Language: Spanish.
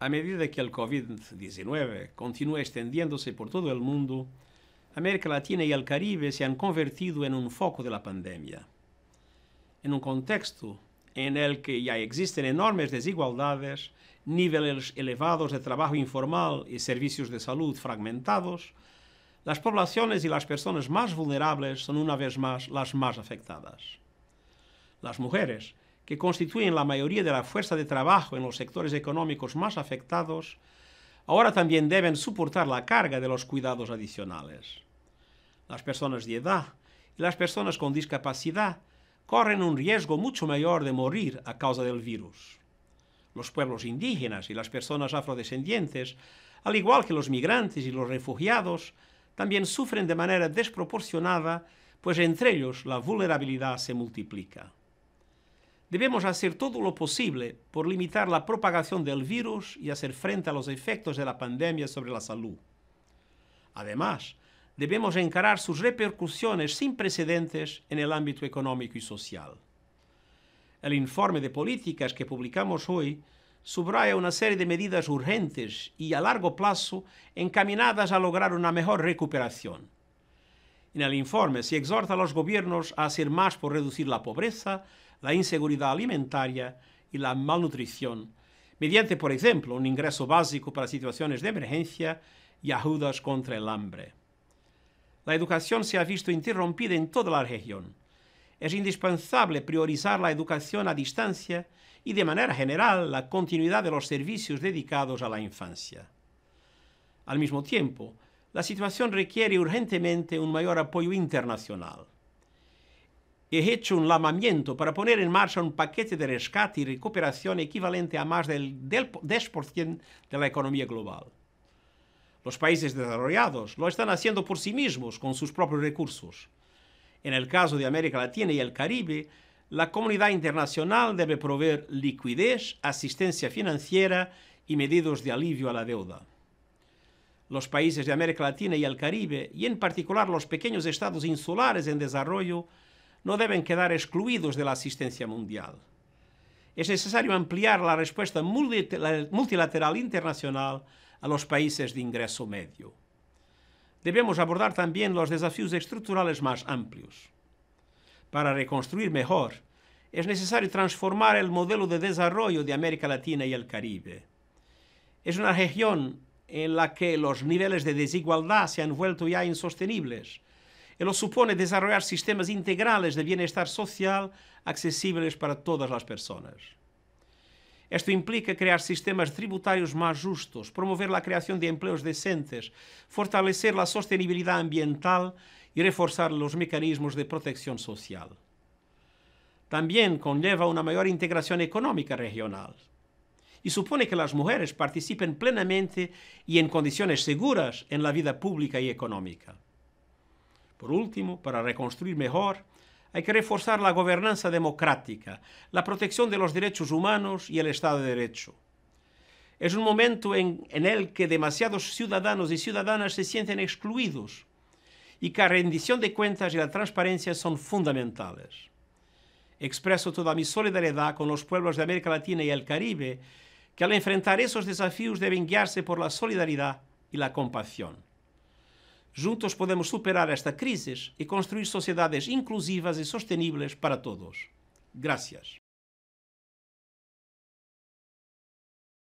A medida que el COVID-19 continúa extendiéndose por todo el mundo, América Latina y el Caribe se han convertido en un foco de la pandemia. En un contexto en el que ya existen enormes desigualdades, niveles elevados de trabajo informal y servicios de salud fragmentados, las poblaciones y las personas más vulnerables son una vez más las más afectadas. Las mujeres que constituyen la mayoría de la fuerza de trabajo en los sectores económicos más afectados, ahora también deben soportar la carga de los cuidados adicionales. Las personas de edad y las personas con discapacidad corren un riesgo mucho mayor de morir a causa del virus. Los pueblos indígenas y las personas afrodescendientes, al igual que los migrantes y los refugiados, también sufren de manera desproporcionada, pues entre ellos la vulnerabilidad se multiplica. Debemos hacer todo lo posible por limitar la propagación del virus y hacer frente a los efectos de la pandemia sobre la salud. Además, debemos encarar sus repercusiones sin precedentes en el ámbito económico y social. El informe de políticas que publicamos hoy subraya una serie de medidas urgentes y a largo plazo encaminadas a lograr una mejor recuperación. En el informe se exhorta a los gobiernos a hacer más por reducir la pobreza, la inseguridad alimentaria y la malnutrición, mediante, por ejemplo, un ingreso básico para situaciones de emergencia y ayudas contra el hambre. La educación se ha visto interrumpida en toda la región. Es indispensable priorizar la educación a distancia y, de manera general, la continuidad de los servicios dedicados a la infancia. Al mismo tiempo, la situación requiere urgentemente un mayor apoyo internacional he hecho un llamamiento para poner en marcha un paquete de rescate y recuperación equivalente a más del, 10% de la economía global. Los países desarrollados lo están haciendo por sí mismos con sus propios recursos. En el caso de América Latina y el Caribe, la comunidad internacional debe proveer liquidez, asistencia financiera y medidas de alivio a la deuda. Los países de América Latina y el Caribe, y en particular los pequeños estados insulares en desarrollo, no deben quedar excluidos de la asistencia mundial. Es necesario ampliar la respuesta multilateral internacional a los países de ingreso medio. Debemos abordar también los desafíos estructurales más amplios. Para reconstruir mejor, es necesario transformar el modelo de desarrollo de América Latina y el Caribe. Es una región en la que los niveles de desigualdad se han vuelto ya insostenibles Ello supone desarrollar sistemas integrales de bienestar social accesibles para todas las personas. Esto implica crear sistemas tributarios más justos, promover la creación de empleos decentes, fortalecer la sostenibilidad ambiental y reforzar los mecanismos de protección social. También conlleva una mayor integración económica regional y supone que las mujeres participen plenamente y en condiciones seguras en la vida pública y económica. Por último, para reconstruir mejor, hay que reforzar la gobernanza democrática, la protección de los derechos humanos y el Estado de Derecho. Es un momento en, el que demasiados ciudadanos y ciudadanas se sienten excluidos y que la rendición de cuentas y la transparencia son fundamentales. Expreso toda mi solidaridad con los pueblos de América Latina y el Caribe que al enfrentar esos desafíos deben guiarse por la solidaridad y la compasión. Juntos podemos superar esta crise e construir sociedades inclusivas e sosteníveis para todos. Gracias.